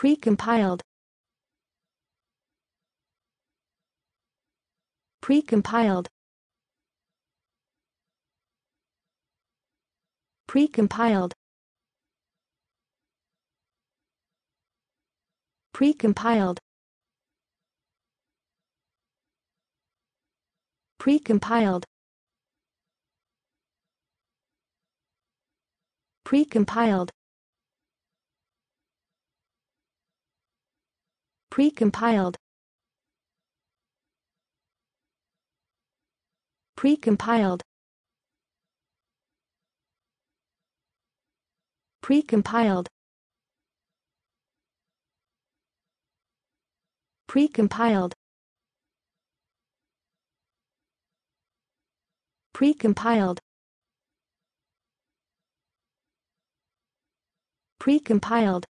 Precompiled. Precompiled. Precompiled. Precompiled. Precompiled. Precompiled. Precompiled. Precompiled. Precompiled. Precompiled. Precompiled. Precompiled.